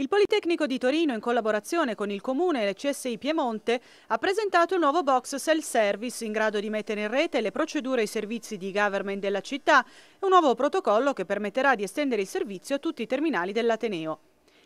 Il Politecnico di Torino, in collaborazione con il Comune e le CSI Piemonte, ha presentato il nuovo box self-service in grado di mettere in rete le procedure e i servizi di government della città, e un nuovo protocollo che permetterà di estendere il servizio a tutti i terminali dell'Ateneo.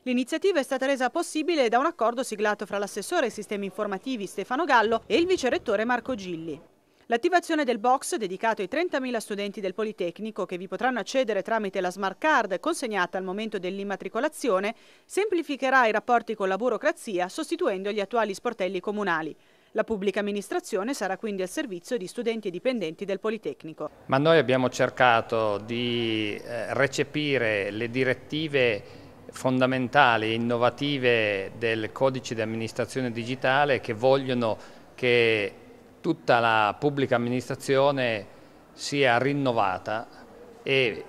L'iniziativa è stata resa possibile da un accordo siglato fra l'assessore ai sistemi informativi Stefano Gallo e il vicerettore Marco Gilli. L'attivazione del box dedicato ai 30.000 studenti del Politecnico che vi potranno accedere tramite la smart card consegnata al momento dell'immatricolazione semplificherà i rapporti con la burocrazia sostituendo gli attuali sportelli comunali. La pubblica amministrazione sarà quindi al servizio di studenti e dipendenti del Politecnico. Ma noi abbiamo cercato di eh, recepire le direttive fondamentali e innovative del codice di amministrazione digitale che vogliono che tutta la pubblica amministrazione sia rinnovata e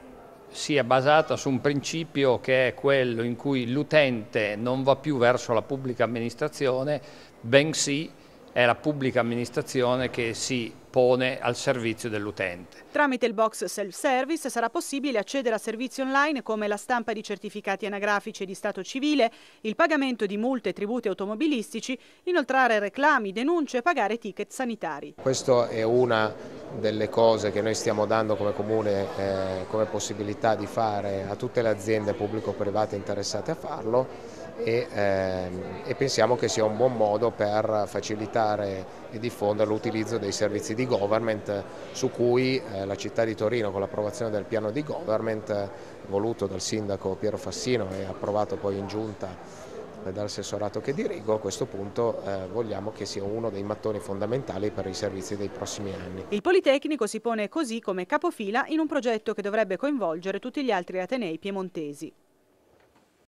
sia basata su un principio che è quello in cui l'utente non va più verso la pubblica amministrazione, bensì è la pubblica amministrazione che si pone al servizio dell'utente. Tramite il box self-service sarà possibile accedere a servizi online come la stampa di certificati anagrafici e di stato civile, il pagamento di multe e tributi automobilistici, inoltrare reclami, denunce e pagare ticket sanitari. Questa è una delle cose che noi stiamo dando come comune eh, come possibilità di fare a tutte le aziende pubblico-private interessate a farlo e, eh, e, pensiamo che sia un buon modo per facilitare e diffondere l'utilizzo dei servizi di government su cui eh, la città di Torino con l'approvazione del piano di government voluto dal sindaco Piero Fassino e approvato poi in giunta dall'assessorato che dirigo, a questo punto eh, vogliamo che sia uno dei mattoni fondamentali per i servizi dei prossimi anni. Il Politecnico si pone così come capofila in un progetto che dovrebbe coinvolgere tutti gli altri atenei piemontesi.